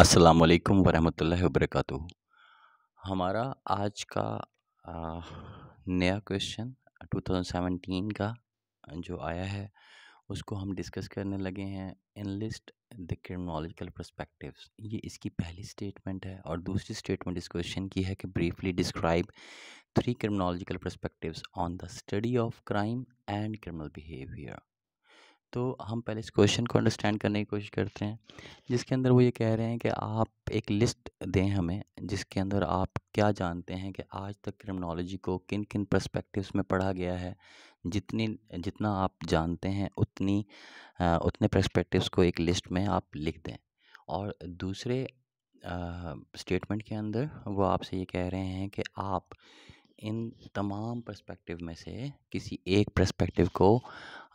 अस्सलाम वालेकुम वरहमतुल्लाहि वबरकatuह हमारा आज का आ, नया क्वेश्चन 2017 का जो आया है उसको हम डिस्कस करने लगे हैं इनलिस्ट द क्रिमिनोलॉजिकल परस्पेक्टिव्स ये इसकी पहली स्टेटमेंट है और दूसरी स्टेटमेंट इस क्वेश्चन की है कि briefly describe three criminological perspectives on the study of crime and criminal behaviour तो हम पहले इस क्वेश्चन को अंडरस्टैंड करने की कोशिश करते हैं जिसके अंदर वो ये कह रहे हैं कि आप एक लिस्ट दें हमें जिसके अंदर आप क्या जानते हैं कि आज तक क्रिमिनोलॉजी को किन किन पर्सपेक्टिव्स में पढ़ा गया है जितनी जितना आप जानते हैं उतनी आ, उतने पर्सपेक्टिव्स को एक लिस्ट में आप लिख दें और दूसरे स्टेटमेंट के अंदर वो आपसे ये कह रहे हैं कि आप इन तमाम परस्पेक्टिव में से किसी एक परस्पेक्टिव को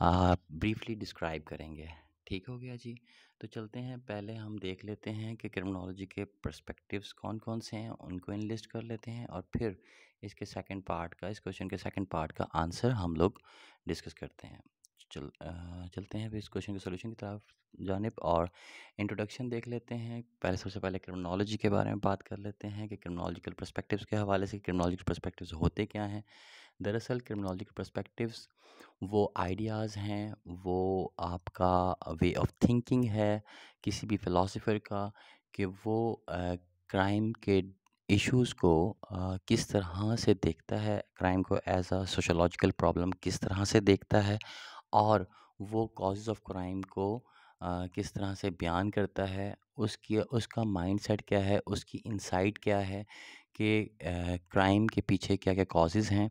ब्रीफली डिस्क्राइब करेंगे ठीक हो गया जी तो चलते हैं पहले हम देख लेते हैं कि क्रिमिनोलॉजी के पर्सपेक्टिव्स कौन कौन से हैं उनको इनलिस्ट कर लेते हैं और फिर इसके सेकंड पार्ट का इस क्वेश्चन के सेकंड पार्ट का आंसर हम लोग डिस्कस करते हैं चल चलते हैं फिर इस क्वेश्चन के सोल्यूशन की तरफ जानब और इंट्रोडक्शन देख लेते हैं पहले सबसे पहले क्रिमिनोलॉजी के बारे में बात कर लेते हैं कि क्रिमिनोलॉजिकल पर्सपेक्टिव्स के हवाले से क्रिमिनोलॉजिकल पर्सपेक्टिव्स होते क्या हैं दरअसल क्रिमिनोलॉजी के पर्सपेक्टिव्स वो आइडियाज़ हैं वो आपका वे ऑफ थिंकिंग है किसी भी फिलोसोफर का कि वो क्राइम के इश्यूज़ को uh, किस तरह से देखता है क्राइम को एज अ सोशोलॉजिकल प्रॉब्लम किस तरह से देखता है और वो कॉजेज़ ऑफ क्राइम को uh, किस तरह से बयान करता है उसकी उसका माइंडसेट क्या है उसकी इंसाइट क्या है के क्राइम के पीछे क्या क्या कॉजेज़ हैं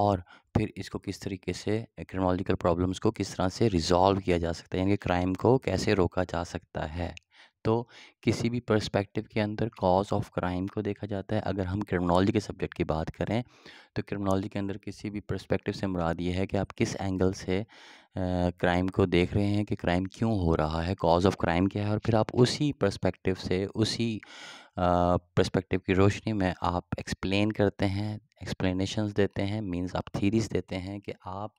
और फिर इसको किस तरीके से क्रिमिनोलॉजिकल प्रॉब्लम्स को किस तरह से रिज़ॉल्व किया जा सकता है यानी कि क्राइम को कैसे रोका जा सकता है तो किसी भी पर्सपेक्टिव के अंदर कॉज ऑफ क्राइम को देखा जाता है अगर हम क्रिमिनोलॉजी के सब्जेक्ट की बात करें तो क्रिमिनोलॉजी के अंदर किसी भी पर्सपेक्टिव से मुराद ये है कि आप किस एंगल से क्राइम को देख रहे हैं कि क्राइम क्यों हो रहा है कॉज ऑफ क्राइम क्या है और फिर आप उसी पर्सपेक्टिव से उसी पर्सपेक्टिव की रोशनी में आप एक्सप्लेन करते हैं एक्सप्लेनेशंस देते हैं मींस आप थीरीज देते हैं कि आप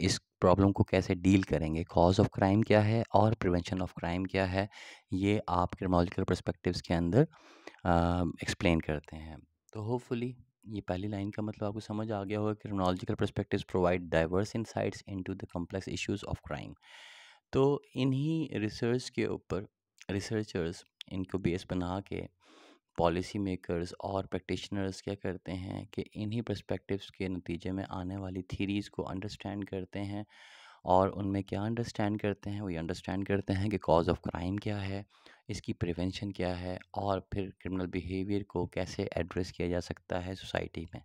इस प्रॉब्लम को कैसे डील करेंगे कॉज ऑफ क्राइम क्या है और प्रिवेंशन ऑफ क्राइम क्या है ये आप क्रिमोलॉजिकल प्रस्पेक्टिव के अंदर एक्सप्लेन करते हैं तो होपफुली ये पहली लाइन का मतलब आपको समझ आ गया होगा criminological perspective provide diverse insights into the complex issues of crime तो इन्हीं रिसर्च के ऊपर रिसर्चर्स इनको बेस बना के पॉलिसी मेकर्स और प्रैक्टिशनर्स क्या करते हैं कि इन्हीं पर्सपेक्टिव्स के नतीजे में आने वाली थीरीज़ को अंडरस्टैंड करते हैं और उनमें क्या अंडरस्टैंड करते हैं वो अंडरस्टैंड करते हैं कि कॉज ऑफ क्राइम क्या है इसकी प्रिवेंशन क्या है और फिर क्रिमिनल बिहेवियर को कैसे एड्रेस किया जा सकता है सोसाइटी में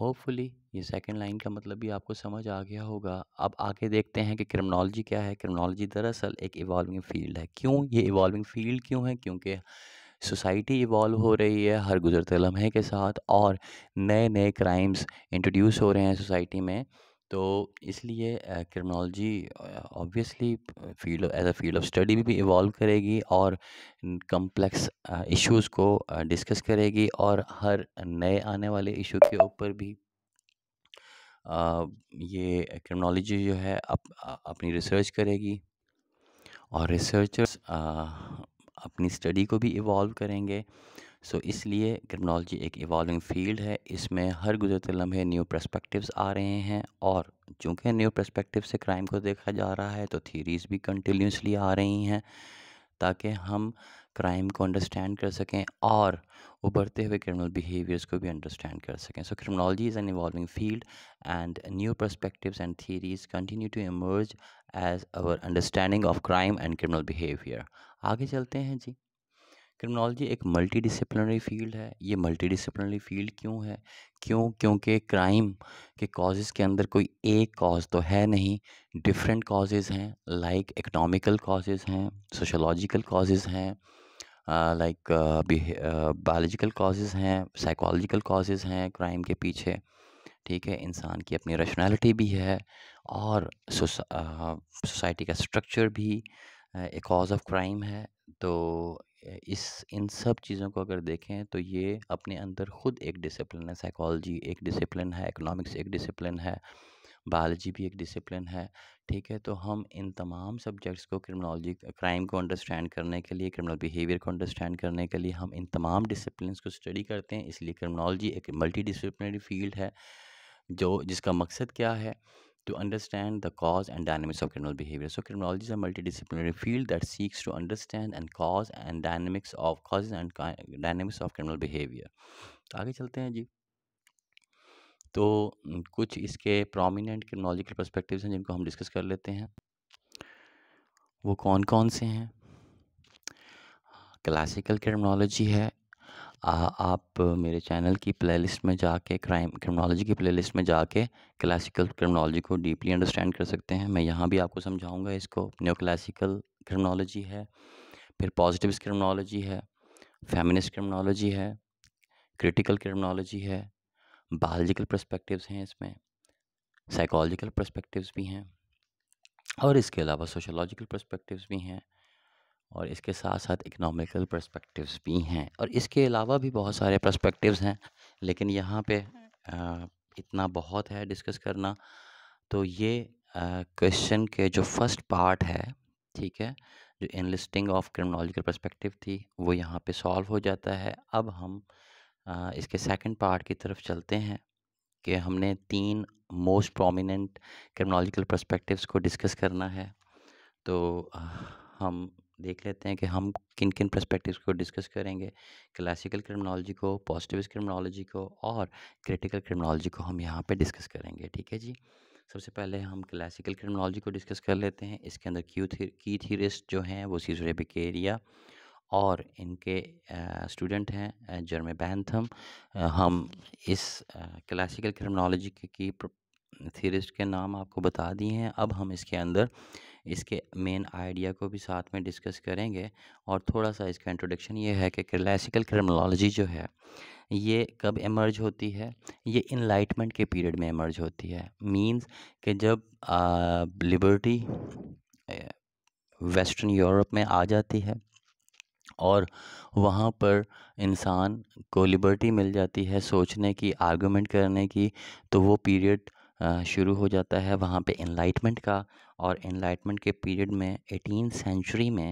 होपफुली ये सेकेंड लाइन का मतलब भी आपको समझ आ गया होगा अब आगे देखते हैं कि क्रिमिनोलॉजी क्या है क्रिमिनोलॉजी दरअसल एक इवॉल्विंग फील्ड है क्यों ये इवॉल्विंग फील्ड क्यों है क्योंकि सोसाइटी इवॉल्व हो रही है हर गुजरते लम्हे के साथ और नए नए क्राइम्स इंट्रोड्यूस हो रहे हैं सोसाइटी में तो इसलिए criminology obviously field as a field of study भी इवॉल्व करेगी और कम्प्लेक्स इश्यूज़ को डिस्कस करेगी और हर नए आने वाले इशू के ऊपर भी ये क्रिमिनोलॉजी जो है अप, अप, अपनी रिसर्च करेगी और रिसर्चर्स अपनी स्टडी को भी इवॉल्व करेंगे सो so, इसलिए क्रिमिनोलॉजी एक इवॉल्विंग फील्ड है इसमें हर गुजरते लम्हे न्यू प्रस्पेक्टिवस आ रहे हैं और चूँकि न्यू प्रस्पेक्टिव से क्राइम को देखा जा रहा है तो थीरीज़ भी कंटिन्यूसली आ रही हैं ताकि हम क्राइम को अंडरस्टैंड कर सकें और उभरते हुए क्रिमिनल बिहेवियर्स को भी अंडरस्टैंड कर सकें so criminology is an evolving field and new perspectives and theories continue to emerge as our understanding of crime and criminal behaviour आगे चलते हैं जी क्रिमिनोलॉजी एक मल्टी डिसिप्लिनरी फील्ड है ये मल्टी डिसिप्लिनरी फील्ड क्यों है क्यों क्योंकि क्राइम के कॉजेज़ के अंदर कोई एक कॉज तो है नहीं डिफरेंट कॉजेज़ हैं लाइक इकनॉमिकल कॉजेज़ हैं सोशोलॉजिकल कॉजेज़ हैं लाइक बायोलॉजिकल कॉजेज़ हैं साइकोलॉजिकल कॉजेज़ हैं क्राइम के पीछे ठीक है इंसान की अपनी रशनैलिटी भी है और सोसाइटी का स्ट्रक्चर भी एक कॉज ऑफ क्राइम है तो इस इन सब चीज़ों को अगर देखें तो ये अपने अंदर खुद एक डिसिप्लिन है साइकोलॉजी एक डिसिप्लिन है इकोनॉमिक्स एक डिसिप्लिन है बायोलॉजी भी एक डिसिप्लिन है ठीक है तो हम इन तमाम सब्जेक्ट्स को क्रिमिनोलॉजी क्राइम को अंडरस्टैंड करने के लिए क्रिमिनल बिहेवियर को अंडरस्टैंड करने के लिए हम इन तमाम डिसिप्लिन को स्टडी करते हैं इसलिए क्रिमिनोलॉजी एक मल्टी फील्ड है जो जिसका मकसद क्या है to understand the cause and dynamics of criminal behavior. So, criminology is a multidisciplinary field that seeks to understand and cause and dynamics of causes and dynamics of criminal behavior. आगे चलते हैं जी तो कुछ इसके प्रोमिनेंट क्रिमिनोलॉजिकल पर्सपेक्टिव्स हैं जिनको हम discuss कर लेते हैं वो कौन कौन से हैं क्लासिकल क्रिमिनोलॉजी है आ, आप मेरे चैनल की प्लेलिस्ट में जाके क्राइम क्रिमिनोलॉजी की प्लेलिस्ट में जाके क्लासिकल क्रिमिनोलॉजी को डीपली अंडरस्टैंड कर सकते हैं मैं यहाँ भी आपको समझाऊँगा इसको न्यो क्लासिकल क्रिमिनोलॉजी है फिर पॉजिटिव क्रिमिनोलॉजी है फेमिनिस्ट क्रिमिनोलॉजी है क्रिटिकल क्रिमिनोलॉजी है बायोलॉजिकल प्रस्पेक्टिव्स हैं इसमें साइकोलॉजिकल परस्पेक्टिव भी हैं और इसके अलावा सोशोलॉजिकल परस्पेक्टिव भी हैं और इसके साथ साथ इकनॉमिकल पर्सपेक्टिव्स भी हैं और इसके अलावा भी बहुत सारे प्रस्पेक्टिव हैं लेकिन यहाँ पे हम्म। इतना बहुत है डिस्कस करना तो ये क्वेश्चन के जो फर्स्ट पार्ट है ठीक है जो इनलिस्टिंग ऑफ क्रिमिनोलॉजिकल पर्सपेक्टिव थी वो यहाँ पे सॉल्व हो जाता है अब हम आ, इसके सेकंड पार्ट की तरफ चलते हैं कि हमने तीन मोस्ट प्रोमिनेंट क्रिमिनोलॉजिकल पर्सपेक्टिव्स को डिस्कस करना है तो हम देख लेते हैं कि हम किन किन परस्पेक्टिव को डिस्कस करेंगे क्लासिकल क्रिमिनोलॉजी को पॉजिटिव क्रिमिनोलॉजी को और क्रिटिकल क्रिमिनोलॉजी को हम यहाँ पे डिस्कस करेंगे ठीक है जी सबसे पहले हम क्लासिकल क्रिमिनोलॉजी को डिस्कस कर लेते हैं इसके अंदर क्यू थी की थीरिस्ट जो हैं वो सीजरे बिकेरिया और इनके स्टूडेंट हैं जर्मे बैंथम हम इस क्लासिकल क्रिमिनोलॉजी की थीरिस्ट के नाम आपको बता दिए हैं अब हम इसके अंदर इसके मेन आइडिया को भी साथ में डिस्कस करेंगे और थोड़ा सा इसका इंट्रोडक्शन ये है कि क्लासिकल क्रिमिनोलॉजी जो है ये कब इमर्ज होती है ये इनलाइटमेंट के पीरियड में इमर्ज होती है मींस कि जब लिबर्टी वेस्टर्न यूरोप में आ जाती है और वहाँ पर इंसान को लिबर्टी मिल जाती है सोचने की आर्गुमेंट करने की तो वो पीरियड शुरू हो जाता है वहाँ पे इनलाइटमेंट का और इनलाइटमेंट के पीरियड में एटीन सेंचुरी में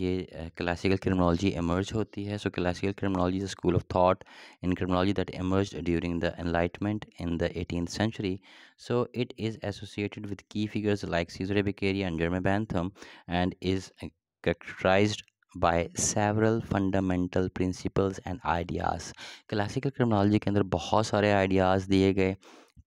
ये क्लासिकल क्रिमिनोलॉजी एमर्ज होती है so classical criminology school of thought in criminology that emerge during the enlightenment in the eighteen century so it is associated with key figures like Cesare Beccaria and Jeremy Bentham and is characterize by several fundamental principles and ideas classical criminology के अंदर बहुत सारे ideas दिए गए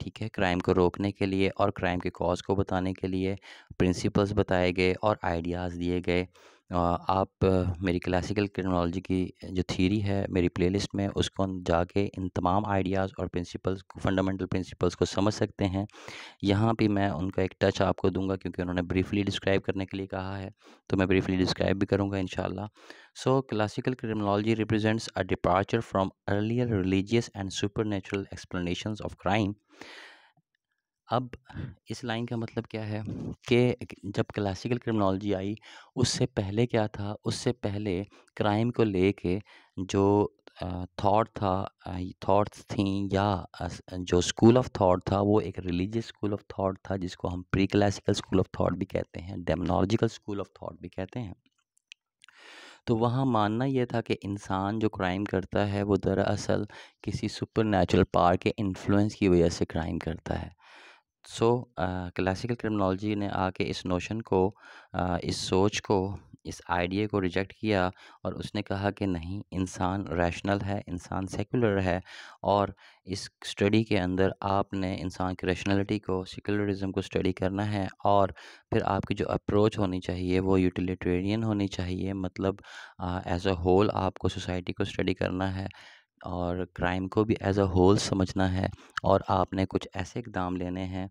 ठीक है crime को रोकने के लिए और क्राइम के कॉज को बताने के लिए प्रिंसिपल्स बताए गए और आइडियाज़ दिए गए आप मेरी क्लासिकल क्रिमिनोलॉजी की जो थीरी है मेरी प्लेलिस्ट में उसको जाके इन तमाम आइडियाज़ और प्रिंसिपल्स को फंडामेंटल प्रिंसिपल्स को समझ सकते हैं यहाँ भी मैं उनका एक टच आपको दूंगा क्योंकि उन्होंने ब्रीफली डिस्क्राइब करने के लिए कहा है तो मैं ब्रीफली डिस्क्राइब भी करूँगा इन So, classical criminology represents a departure from earlier religious and supernatural explanations of crime. अब इस लाइन का मतलब क्या है कि जब क्लासिकल क्रिमिनोलॉजी आई उससे पहले क्या था उससे पहले क्राइम को लेके जो थाट था थाट्स थी या जो स्कूल ऑफ थाट था वो एक रिलीजियस स्कूल ऑफ थाट था जिसको हम pre classical school of thought भी कहते हैं डेमनोलॉजिकल स्कूल ऑफ थाट भी कहते हैं तो वहाँ मानना यह था कि इंसान जो क्राइम करता है वो दरअसल किसी सुपर नेचुरल पावर के इन्फ्लुएंस की वजह से क्राइम करता है सो क्लासिकल क्रिमिनोलॉजी ने आके इस नोशन को uh, इस सोच को इस आइडिया को रिजेक्ट किया और उसने कहा कि नहीं इंसान रैशनल है इंसान सेकुलर है और इस स्टडी के अंदर आपने इंसान की रैशनलिटी को सेकुलरिज्म को स्टडी करना है और फिर आपकी जो अप्रोच होनी चाहिए वो यूटिलिटेरियन होनी चाहिए मतलब एज अ होल आपको सोसाइटी को स्टडी करना है और क्राइम को भी एज अ होल समझना है और आपने कुछ ऐसे इक़दाम लेने हैं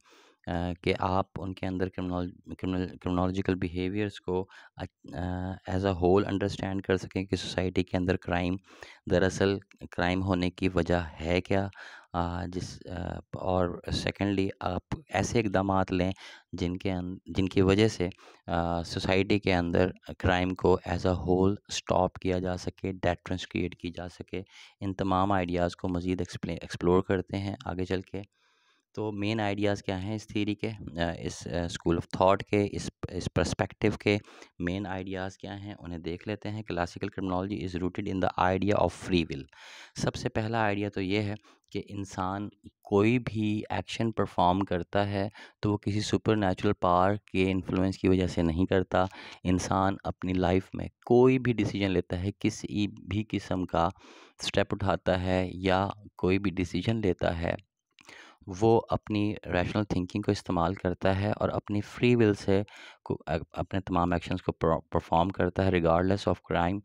कि आप उनके अंदर क्रिमिनल क्रिमिनोलॉजिकल बिहेवियर्स को एज अ होल अंडरस्टैंड कर सकें कि सोसाइटी के अंदर क्राइम दरअसल क्राइम होने की वजह है क्या आ, जिस आ, और सेकेंडली आप ऐसे इकदाम लें जिनके अं, जिनकी वजह से सोसाइटी के अंदर क्राइम को एज अ होल स्टॉप किया जा सके डेटरेंस क्रिएट की जा सके इन तमाम आइडियाज़ को मज़ीद एक्सप्लोर करते हैं आगे चल के तो मेन आइडियाज़ क्या हैं इस थीरी के इस स्कूल ऑफ थॉट के इस इस परस्पेक्टिव के मेन आइडियाज़ क्या हैं उन्हें देख लेते हैं classical criminology is rooted in the idea of free will सबसे पहला आइडिया तो ये है कि इंसान कोई भी एक्शन परफॉर्म करता है तो वो किसी सुपर नेचुरल पावर के इन्फ्लुएंस की वजह से नहीं करता इंसान अपनी लाइफ में कोई भी डिसीजन लेता है किसी भी किस्म का स्टेप उठाता है या कोई भी डिसीजन लेता है वो अपनी रैशनल थिंकिंग को इस्तेमाल करता है और अपनी फ्री विल से अपने तमाम एक्शंस को परफॉर्म करता है रिगार्डलेस ऑफ क्राइम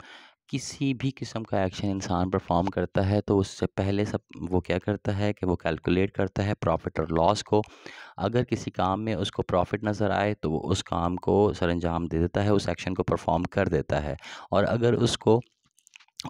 किसी भी किस्म का एक्शन इंसान परफॉर्म करता है तो उससे पहले सब वो क्या करता है कि वो कैलकुलेट करता है प्रॉफिट और लॉस को अगर किसी काम में उसको प्रॉफिट नज़र आए तो वो उस काम को सर अंजाम दे देता है उस एक्शन को परफॉर्म कर देता है और अगर उसको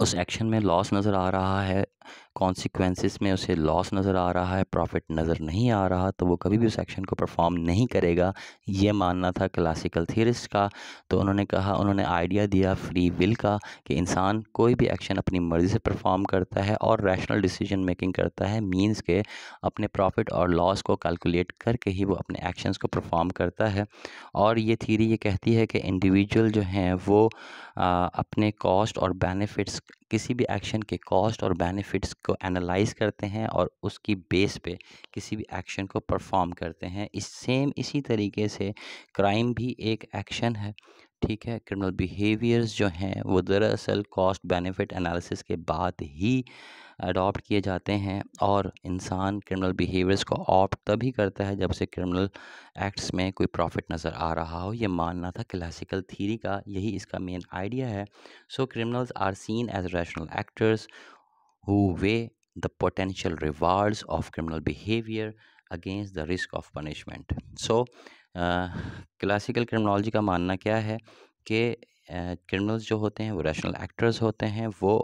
उस एक्शन में लॉस नज़र आ रहा है कॉन्सिक्वेंसेस में उसे लॉस नज़र आ रहा है प्रॉफिट नज़र नहीं आ रहा तो वो कभी भी उस एक्शन को परफॉर्म नहीं करेगा ये मानना था क्लासिकल थियरिस्ट का तो उन्होंने कहा उन्होंने आइडिया दिया फ्री विल का कि इंसान कोई भी एक्शन अपनी मर्ज़ी से परफॉर्म करता है और रैशनल डिसीजन मेकिंग करता है मीन्स के अपने प्रॉफिट और लॉस को कैलकुलेट करके ही वो अपने एक्शंस को परफॉर्म करता है और ये थीरी ये कहती है कि इंडिविजुअल जो हैं वो आ, अपने कॉस्ट और बेनिफिट्स किसी भी एक्शन के कॉस्ट और बेनिफिट्स को एनालाइज करते हैं और उसकी बेस पे किसी भी एक्शन को परफॉर्म करते हैं इस सेम इसी तरीके से क्राइम भी एक एक्शन है ठीक है क्रिमिनल बिहेवियर्स जो हैं वो दरअसल कॉस्ट बेनिफिट एनालिसिस के बाद ही अडॉप्ट किए जाते हैं और इंसान क्रिमिनल बिहेवियर्स को ऑप्ट तभी करता है जब से क्रिमिनल एक्ट्स में कोई प्रॉफिट नज़र आ रहा हो ये मानना था क्लासिकल थीरी का यही इसका मेन आइडिया है so criminals are seen as rational actors who weigh the potential rewards of criminal behaviour against the risk of punishment so classical criminology का मानना क्या है कि क्रिमिनल्स uh, जो होते हैं वो रैशनल एक्टर्स होते हैं वो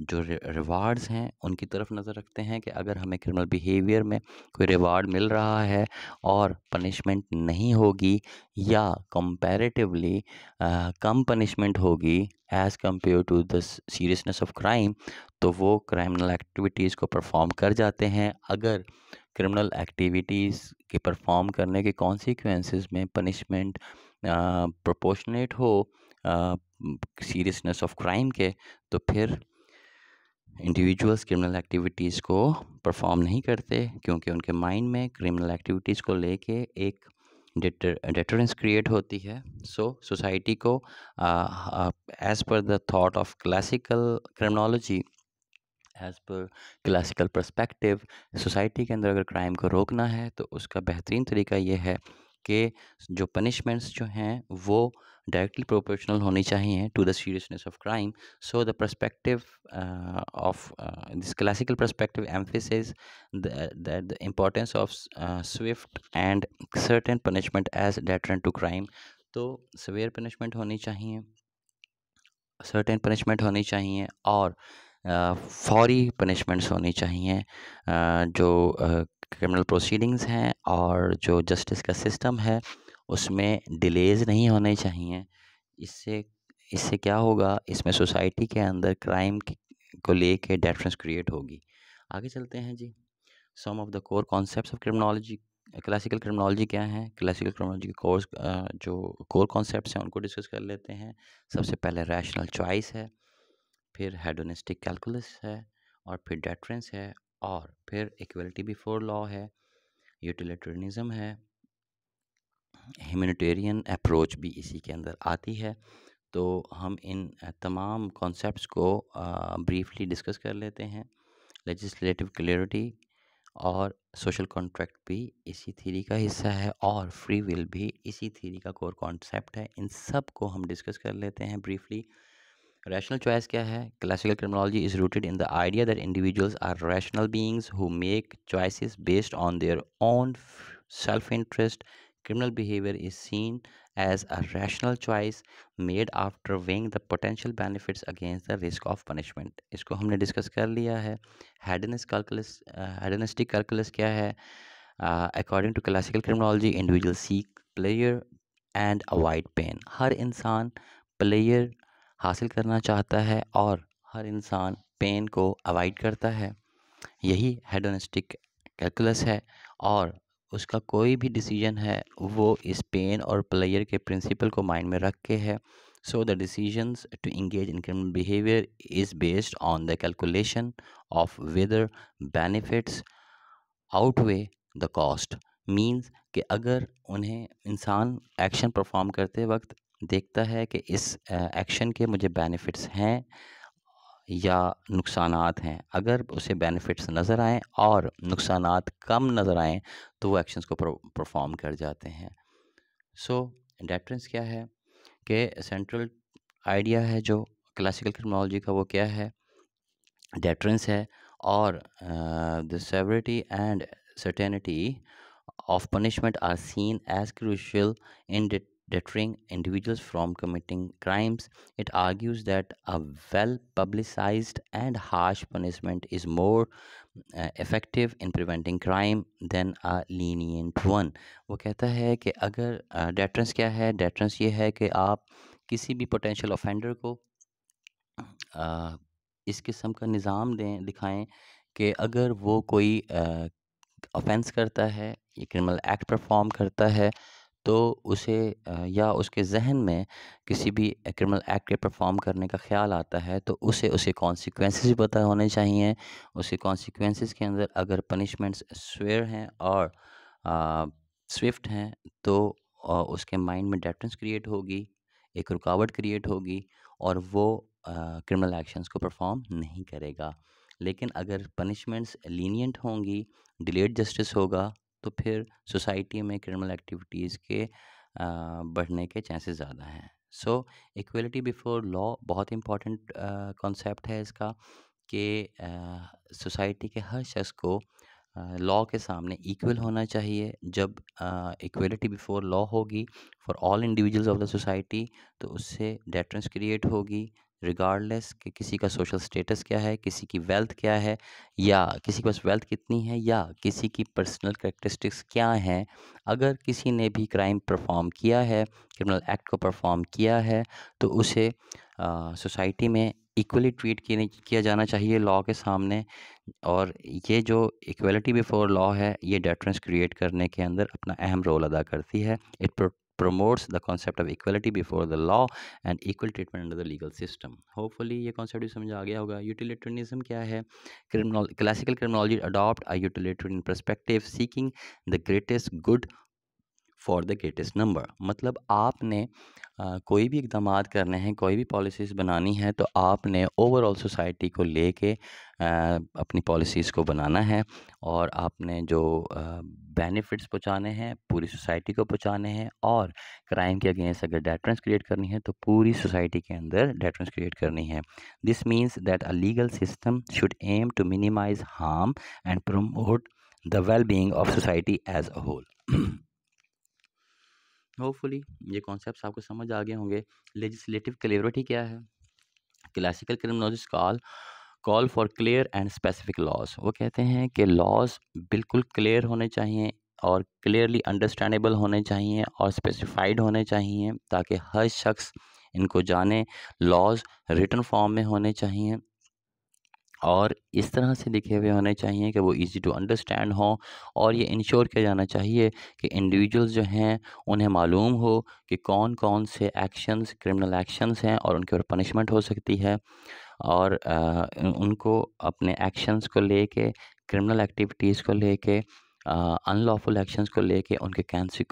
जो रिवार्ड्स हैं उनकी तरफ नज़र रखते हैं कि अगर हमें क्रिमिनल बिहेवियर में कोई रिवार्ड मिल रहा है और पनिशमेंट नहीं होगी या कंपैरेटिवली कम पनिशमेंट होगी as compare to the seriousness of crime तो वो क्रिमिनल एक्टिविटीज़ को परफॉर्म कर जाते हैं अगर क्रिमिनल एक्टिविटीज़ के परफॉर्म करने के कॉन्सिक्वेंसेस में पनिशमेंट प्रोपोर्शनेट हो सीरियसनेस ऑफ क्राइम के तो फिर इंडिविजुअल्स क्रिमिनल एक्टिविटीज़ को परफॉर्म नहीं करते क्योंकि उनके माइंड में क्रिमिनल एक्टिविटीज़ को लेके एक डिटरेंस क्रिएट होती है सो so, सोसाइटी को as per the thought of classical criminology as per classical perspective society के अंदर अगर क्राइम को रोकना है तो उसका बेहतरीन तरीका यह है के जो पनिशमेंट्स जो हैं वो डायरेक्टली प्रोपोर्शनल होनी चाहिए to the seriousness of crime so the perspective of this classical perspective emphasis that the importance of swift and certain punishment as deterrent to crime तो सवेयर पनिशमेंट होनी चाहिए सर्टेन पनिशमेंट होनी चाहिए और फौरी uh, punishments होनी चाहिए uh, जो uh, क्रिमिनल प्रोसीडिंग्स हैं और जो जस्टिस का सिस्टम है उसमें डिलेज़ नहीं होने चाहिए इससे इससे क्या होगा इसमें सोसाइटी के अंदर क्राइम को लेके डेफरेंस क्रिएट होगी आगे चलते हैं जी some of the core concepts of criminology classical criminology क्या है क्लासिकल क्रिमिनोलॉजी के कोर्स जो कोर कॉन्सेप्ट्स हैं उनको डिस्कस कर लेते हैं सबसे पहले रैशनल चॉइस है फिर हेडोनिस्टिक कैलकुलस है और फिर डेटरेंस है और फिर इक्वलिटी बिफोर लॉ है यूटिलिटेरियनिज्म है ह्यूमनिटेरियन अप्रोच भी इसी के अंदर आती है तो हम इन तमाम कॉन्सेप्ट्स को ब्रीफली डिस्कस कर लेते हैं लेजिस्लेटिव क्लियरिटी और सोशल कॉन्ट्रैक्ट भी इसी थीरी का हिस्सा है और फ्री विल भी इसी थीरी का कोर कॉन्सेप्ट है इन सब को हम डिस्कस कर लेते हैं briefly Rational choice kya hai? Classical criminology is rooted in the idea that individuals are rational beings who make choices based on their own self-interest. Criminal behavior is seen as a rational choice made after weighing the potential benefits against the risk of punishment. इसको हमने discuss कर लिया Hedonist calculus, uh, hedonistic calculus Uh, according to classical criminology, individuals seek pleasure and avoid pain. हर इंसान player हासिल करना चाहता है और हर इंसान पेन को अवॉइड करता है यही हेडोनिस्टिक कैलकुलस है और उसका कोई भी डिसीजन है वो इस पेन और प्लेयर के प्रिंसिपल को माइंड में रख के है so the decisions to engage in criminal behaviour is based on the calculation of whether benefits outweigh the cost means कि अगर उन्हें इंसान एक्शन परफॉर्म करते वक्त देखता है कि इस एक्शन के मुझे बेनिफिट्स हैं या नुकसान हैं अगर उसे बेनिफिट्स नज़र आएँ और नुकसान कम नज़र आएँ तो वो एक्शंस को परफॉर्म कर जाते हैं सो डेफरेंस डेटरेंस क्या है कि सेंट्रल आइडिया है जो क्लासिकल क्रिमिनोलॉजी का वो क्या है डेटरेंस है और the severity and certainty of punishment are seen as crucial in det deterring individuals from committing crimes. It argues that a well publicized and harsh punishment is more uh, effective in preventing crime than a lenient one. wo kehta hai ki agar deterrence uh, क्या है deterrence ये है कि आप किसी भी potential offender को uh, इस किस्म का निज़ाम दें दिखाएं कि अगर वो कोई ऑफेंस करता है ये क्रिमिनल एक्ट परफॉर्म करता है तो उसे या उसके जहन में किसी भी क्रिमिनल एक्ट के परफॉर्म करने का ख्याल आता है तो उसे उसके कॉन्सिक्वेंसेस भी पता होने चाहिए उसके कॉन्सिक्वेंसेस के अंदर अगर पनिशमेंट्स स्वेयर हैं और स्विफ्ट हैं तो उसके माइंड में डेफरेंस क्रिएट होगी एक रुकावट क्रिएट होगी और वो क्रिमिनल एक्शंस को परफॉर्म नहीं करेगा लेकिन अगर पनिशमेंट्स लीनियंट होंगी डिलेड जस्टिस होगा तो फिर सोसाइटी में क्रिमिनल एक्टिविटीज़ के बढ़ने के चांसेस ज़्यादा हैं सो इक्वलिटी बिफोर लॉ बहुत इम्पॉर्टेंट कॉन्सेप्ट है इसका कि सोसाइटी के हर शख्स को लॉ के सामने इक्वल होना चाहिए जब इक्वलिटी बिफोर लॉ होगी for all individuals of the society तो उससे डेटरेंस क्रिएट होगी रिगार्डलेस कि किसी का सोशल स्टेटस क्या है किसी की वेल्थ क्या है या किसी के पास वेल्थ कितनी है या किसी की पर्सनल करेक्टरिस्टिक्स क्या हैं अगर किसी ने भी क्राइम परफॉर्म किया है क्रिमिनल एक्ट को परफॉर्म किया है तो उसे सोसाइटी में इक्वली ट्रीट किया जाना चाहिए लॉ के सामने और ये जो इक्वलिटी बिफोर लॉ है ये डेटरेंस क्रिएट करने के अंदर अपना अहम रोल अदा करती है it promotes the concept of equality before the law and equal treatment under the legal system hopefully ये concept is utilitarianism क्या है criminal classical criminology adopt a utilitarian perspective seeking the greatest good for the greatest number मतलब आपने आ, कोई भी इकदाम करने हैं कोई भी पॉलिसीज़ बनानी है तो आपने ओवरऑल सोसाइटी को ले कर अपनी पॉलिसीज़ को बनाना है और आपने जो बेनिफिट्स पहुँचाने हैं पूरी सोसाइटी को पहुँचाने हैं और क्राइम के अगेंस्ट अगर डेटरेंस क्रिएट करनी है तो पूरी सोसाइटी के अंदर डेटरेंस क्रिएट करनी है this means that a legal system should aim to minimise harm and promote the well being of society as a whole hopefully ये कॉन्सेप्ट आपको समझ आ गए होंगे लेजिस्लेटिव क्लेरिटी क्या है classical criminologist call call for clear and specific laws वो कहते हैं कि लॉज बिल्कुल क्लियर होने चाहिए और क्लियरली अंडरस्टैंडेबल होने चाहिए और स्पेसिफाइड होने चाहिए ताकि हर शख्स इनको जाने लॉज रिटर्न फॉर्म में होने चाहिए और इस तरह से लिखे हुए होने चाहिए कि वो इजी टू अंडरस्टैंड हों और ये इंश्योर किया जाना चाहिए कि इंडिविजुअल्स जो हैं उन्हें मालूम हो कि कौन कौन से एक्शंस क्रिमिनल एक्शंस हैं और उनके ऊपर पनिशमेंट हो सकती है और आ, उनको अपने एक्शंस को लेके क्रिमिनल एक्टिविटीज़ को लेके अनलॉफुल एक्शंस को लेके उनके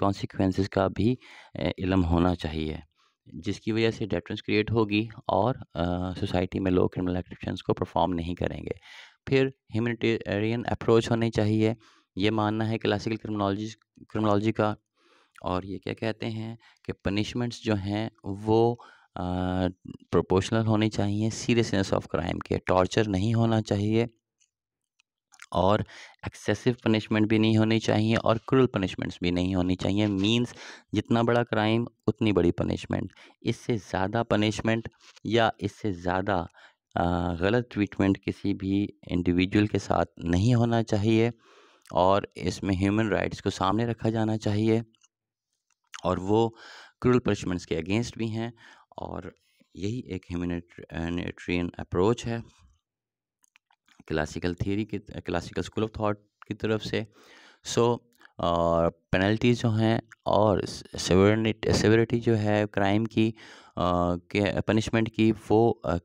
कॉन्सिक्वेंसेस का भी इलम होना चाहिए जिसकी वजह से डेप्टनेस क्रिएट होगी और सोसाइटी में लोग क्रिमिनल एक्शंस को परफॉर्म नहीं करेंगे फिर ह्यूमनिटेरियन अप्रोच होनी चाहिए ये मानना है क्लासिकल क्रिमिनोलॉजी क्रिमिनोलॉजी का और ये क्या कहते हैं कि पनिशमेंट्स जो हैं वो प्रोपोर्शनल होनी चाहिए सीरियसनेस ऑफ क्राइम के टॉर्चर नहीं होना चाहिए और एक्सेसिव पनिशमेंट भी नहीं होनी चाहिए और क्रूल पनिशमेंट्स भी नहीं होनी चाहिए मींस जितना बड़ा क्राइम उतनी बड़ी पनिशमेंट इससे ज़्यादा पनिशमेंट या इससे ज़्यादा गलत ट्रीटमेंट किसी भी इंडिविजुअल के साथ नहीं होना चाहिए और इसमें ह्यूमन राइट्स को सामने रखा जाना चाहिए और वो क्रूल पनिशमेंट्स के अगेंस्ट भी हैं और यही एक ह्यूमनिट्रियन अप्रोच है क्लासिकल थियोरी की क्लासिकल स्कूल ऑफ थॉट की तरफ से सो और पेनल्टी जो हैं और सेवरिटी जो है क्राइम की पनिशमेंट की वो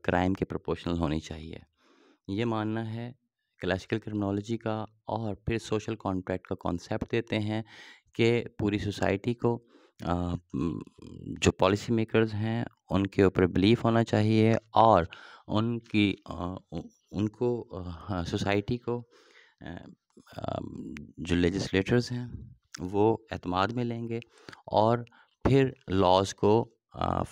क्राइम के प्रोपोर्शनल होनी चाहिए ये मानना है क्लासिकल क्रिमिनोलॉजी का और फिर सोशल कॉन्ट्रैक्ट का कॉन्सेप्ट देते हैं कि पूरी सोसाइटी को जो पॉलिसी मेकर्स हैं उनके ऊपर बिलीफ होना चाहिए और उनकी उनको हाँ, सोसाइटी को जो लेजिस्लेटर्स हैं वो अतमाद में लेंगे और फिर लॉज को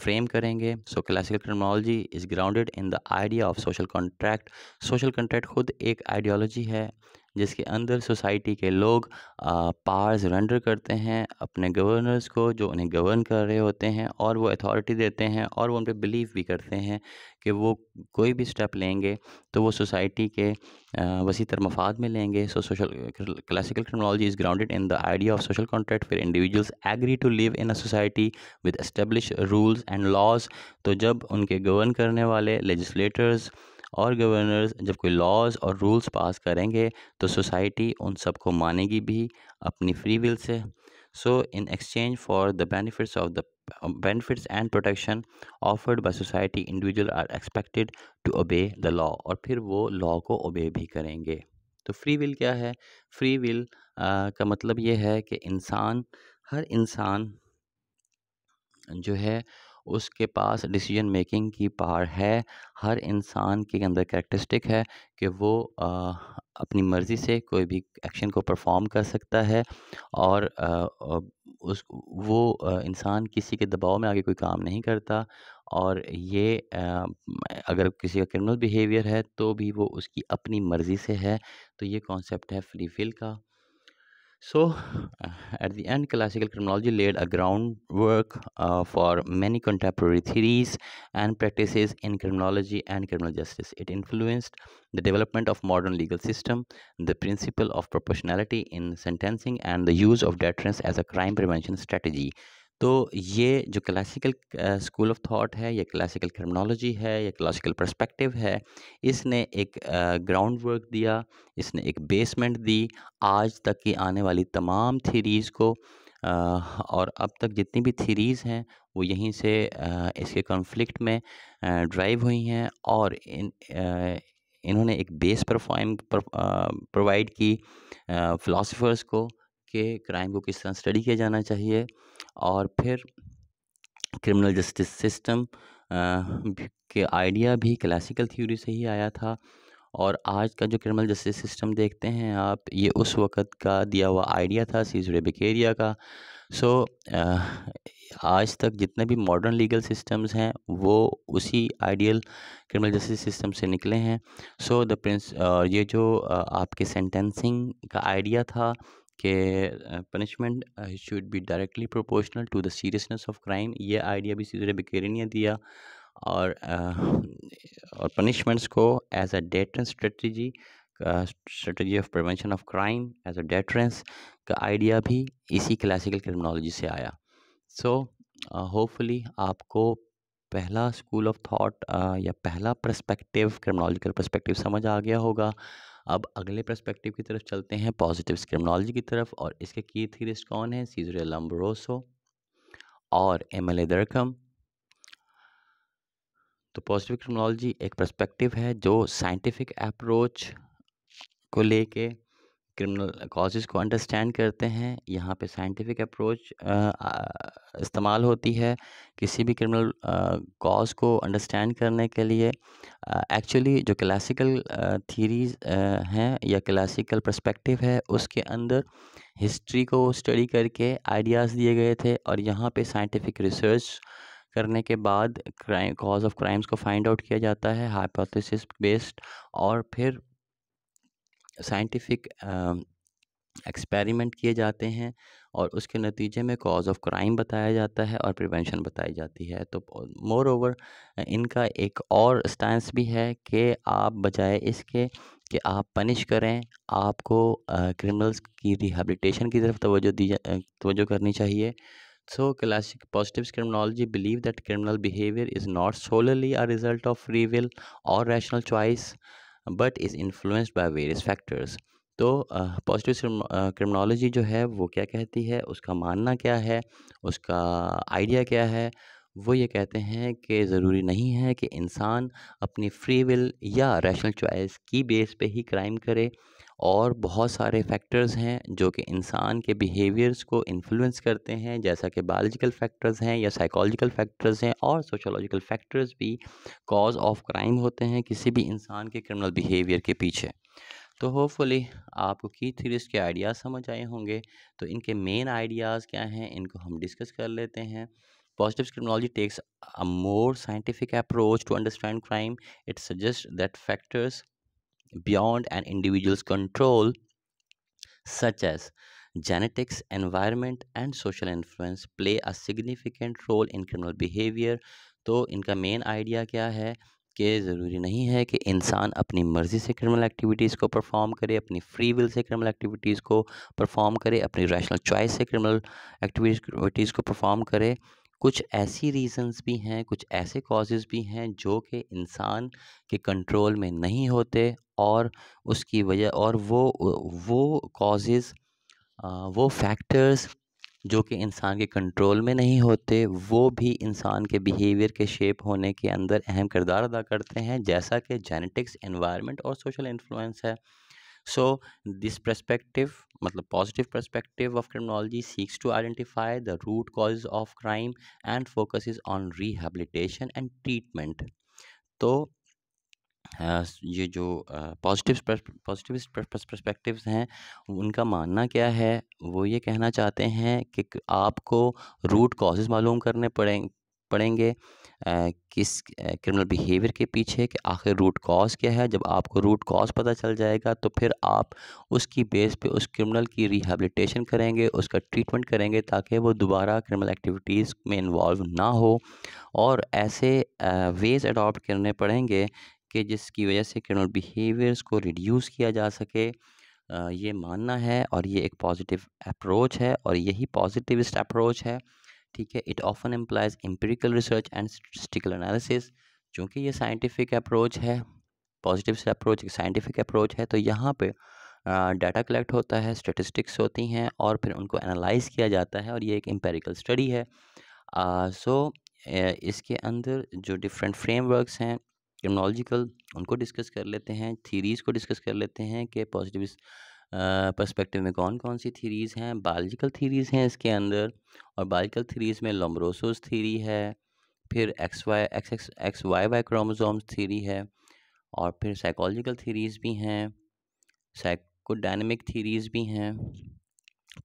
फ्रेम करेंगे so classical criminology is grounded in the idea of social contract social contract खुद एक आइडियोलॉजी है जिसके अंदर सोसाइटी के लोग पावर्स रेंडर करते हैं अपने गवर्नर्स को जो उन्हें गवर्न कर रहे होते हैं और वो अथॉरिटी देते हैं और वो उन पर बिलीव भी करते हैं कि वो कोई भी स्टेप लेंगे तो वो सोसाइटी के वसी तर मफाद में लेंगे so social classical criminology is grounded in the idea of social contract फिर individuals agree to live in a society with establish rules and laws तो जब उनके गवर्न करने वाले लेजिस्लेटर्स और गवर्नर्स जब कोई लॉज और रूल्स पास करेंगे तो सोसाइटी उन सब को मानेगी भी अपनी फ्री विल से so in exchange for the benefits of the benefits and protection offered by society individual are expected to obey the law और फिर वो लॉ को ओबे भी करेंगे तो फ्री विल क्या है फ्री विल का मतलब ये है कि इंसान हर इंसान जो है उसके पास डिसीजन मेकिंग की पावर है हर इंसान के अंदर करेक्टरिस्टिक है कि वो आ, अपनी मर्ज़ी से कोई भी एक्शन को परफॉर्म कर सकता है और आ, उस वो इंसान किसी के दबाव में आगे कोई काम नहीं करता और ये आ, अगर किसी का क्रिमिनल बिहेवियर है तो भी वो उसकी अपनी मर्ज़ी से है तो ये कॉन्सेप्ट है फ्री फिल का So, uh, at the end, classical criminology laid a groundwork uh, for many contemporary theories and practices in criminology and criminal justice. It influenced the development of modern legal system, the principle of proportionality in sentencing, and the use of deterrence as a crime prevention strategy. तो ये जो classical school of thought है या classical criminology है या classical perspective है इसने एक ग्राउंड वर्क दिया इसने एक बेसमेंट दी आज तक की आने वाली तमाम थीरीज़ को और अब तक जितनी भी थीरीज़ हैं वो यहीं से इसके कॉन्फ्लिक्ट में ड्राइव हुई हैं और इन इन्होंने एक बेस परफॉर्म प्रोवाइड की फ़िलासफ़र्स को कि क्राइम को किस तरह स्टडी किया जाना चाहिए और फिर क्रिमिनल जस्टिस सिस्टम के आइडिया भी क्लासिकल थ्योरी से ही आया था और आज का जो क्रिमिनल जस्टिस सिस्टम देखते हैं आप ये उस वक़्त का दिया हुआ आइडिया था सीजरे बिकेरिया का सो so, आज तक जितने भी मॉडर्न लीगल सिस्टम्स हैं वो उसी आइडियल क्रिमिनल जस्टिस सिस्टम से निकले हैं सो द प्रिंस ये जो आपके सेंटेंसिंग का आइडिया था कि punishment should be directly proportional to the seriousness of crime ये आइडिया भी सीधे बिकेरी ने दिया और और पनिशमेंट्स को as a deterrence strategy strategy of prevention of crime as a deterrence का आइडिया भी इसी क्लासिकल क्रिमिनोलॉजी से आया सो होपफुली आपको पहला स्कूल ऑफ थाट या पहला प्रस्पेक्टिव क्रिमिनोलॉजिकल प्रस्पेक्टिव समझ आ गया होगा अब अगले पर्सपेक्टिव की तरफ चलते हैं पॉजिटिव क्रिमिनोलॉजी की तरफ और इसके की थीरिस्ट कौन है सीजर लम्बरोसो और एम एल दरकम तो पॉजिटिव क्रिमिनोलॉजी एक पर्सपेक्टिव है जो साइंटिफिक अप्रोच को लेके क्रिमिनल कॉजेज़ को अंडरस्टैंड करते हैं यहाँ पे साइंटिफिक अप्रोच इस्तेमाल होती है किसी भी क्रिमिनल कॉज को अंडरस्टैंड करने के लिए एक्चुअली जो क्लासिकल थीरीज हैं या क्लासिकल प्रस्पेक्टिव है उसके अंदर हिस्ट्री को स्टडी करके आइडियाज़ दिए गए थे और यहाँ पे साइंटिफिक रिसर्च करने के बाद क्राइम कॉज ऑफ क्राइम्स को फाइंड आउट किया जाता है हाइपोथेसिस बेस्ड और फिर साइंटिफिक एक्सपेरिमेंट किए जाते हैं और उसके नतीजे में कॉज ऑफ क्राइम बताया जाता है और प्रिवेंशन बताई जाती है तो मोर ओवर इनका एक और स्टैंस भी है कि आप बजाय इसके कि आप पनिश करें आपको क्रिमिनल्स की रिहेबिलिटेशन की तरफ तवज्जो दी तवज्जो करनी चाहिए सो classic positive criminology believe that criminal behaviour is not solely a result of free will और rational choice but is influenced by various factors तो पॉजिटिव क्रिमिनोलॉजी जो है वो क्या कहती है उसका मानना क्या है उसका आइडिया क्या है वो ये कहते हैं कि ज़रूरी नहीं है कि इंसान अपनी फ्री विल या रैशनल चॉइस की बेस पे ही क्राइम करे और बहुत सारे फैक्टर्स हैं जो कि इंसान के बिहेवियर्स को इन्फ्लुएंस करते हैं जैसा कि बायोलॉजिकल फैक्टर्स हैं या साइकोलॉजिकल फैक्टर्स हैं और सोशोलॉजिकल फैक्टर्स भी कॉज ऑफ क्राइम होते हैं किसी भी इंसान के क्रिमिनल बिहेवियर के पीछे तो होपफुली आपको की थ्रीज के आइडियाज़ समझ आए होंगे तो इनके मेन आइडियाज़ क्या हैं इनको हम डिस्कस कर लेते हैं positive criminology takes a more scientific approach to understand crime it suggest that factors beyond an individual's control, such as genetics, environment, and social influence, play a significant role in criminal behavior. तो इनका main idea क्या है कि ज़रूरी नहीं है कि इंसान अपनी मर्ज़ी से क्रिमिनल एक्टिविटीज़ को परफॉर्म करे अपनी फ्री विल से क्रिमिनल एक्टिविटीज़ को परफॉर्म करे अपनी रैशनल चॉइस से क्रिमिनल एक्टिविटीज़ को परफॉर्म करे कुछ ऐसी रीजंस भी हैं कुछ ऐसे कॉजेज़ भी हैं जो कि इंसान के कंट्रोल में नहीं होते और उसकी वजह और वो वो कॉजेज़ वो फैक्टर्स जो कि इंसान के कंट्रोल में नहीं होते वो भी इंसान के बिहेवियर के शेप होने के अंदर अहम किरदार अदा करते हैं जैसा कि जेनेटिक्स एनवायरनमेंट और सोशल इन्फ्लुएंस है सो दिस प्रस्पेक्टिव मतलब positive perspective of criminology seeks to identify the root cause of crime and focus is on rehabilitation and treatment तो हाँ, ये जो पॉजिटिव पॉजिटिव परस्पेक्टिव्स हैं उनका मानना क्या है वो ये कहना चाहते हैं कि आपको रूट कॉजेज़ मालूम करने पड़ें पढ़ेंगे किस क्रिमिनल बिहेवियर के पीछे कि आखिर रूट कॉज क्या है जब आपको रूट कॉज पता चल जाएगा तो फिर आप उसकी बेस पे उस क्रिमिनल की रिहेबिलिटेशन करेंगे उसका ट्रीटमेंट करेंगे ताकि वो दोबारा क्रिमिनल एक्टिविटीज़ में इन्वॉल्व ना हो और ऐसे वेज अडॉप्ट करने पड़ेंगे कि जिसकी वजह से क्रिमिनल बिहेवियर्स को रिड्यूस किया जा सके ये मानना है और ये एक पॉजिटिव अप्रोच है और यही पॉजिटिविस्ट अप्रोच है ठीक है it often employs empirical research and statistical analysis चूँकि ये साइंटिफिक अप्रोच है पॉजिटिव अप्रोच साइंटिफिक अप्रोच है तो यहाँ पे डाटा कलेक्ट होता है स्टेटिस्टिक्स होती हैं और फिर उनको एनालाइज किया जाता है और ये एक एम्पेरिकल स्टडी है सो uh, so, uh, इसके अंदर जो डिफरेंट फ्रेमवर्क्स हैं टेक्नोलॉजिकल उनको डिस्कस कर लेते हैं थीरीज़ को डिस्कस कर लेते हैं कि पॉजिटिव पर्सपेक्टिव में कौन कौन सी थीरीज़ हैं बायोलॉजिकल थीरीज़ हैं इसके अंदर और बायोलॉजिकल थीरीज़ में लोमरोसोस थीरी है फिर X Y X X X Y Y chromosomes theory है और फिर साइकोलॉजिकल थीरीज़ भी हैं साइकोडाइनमिक थीरीज़ भी हैं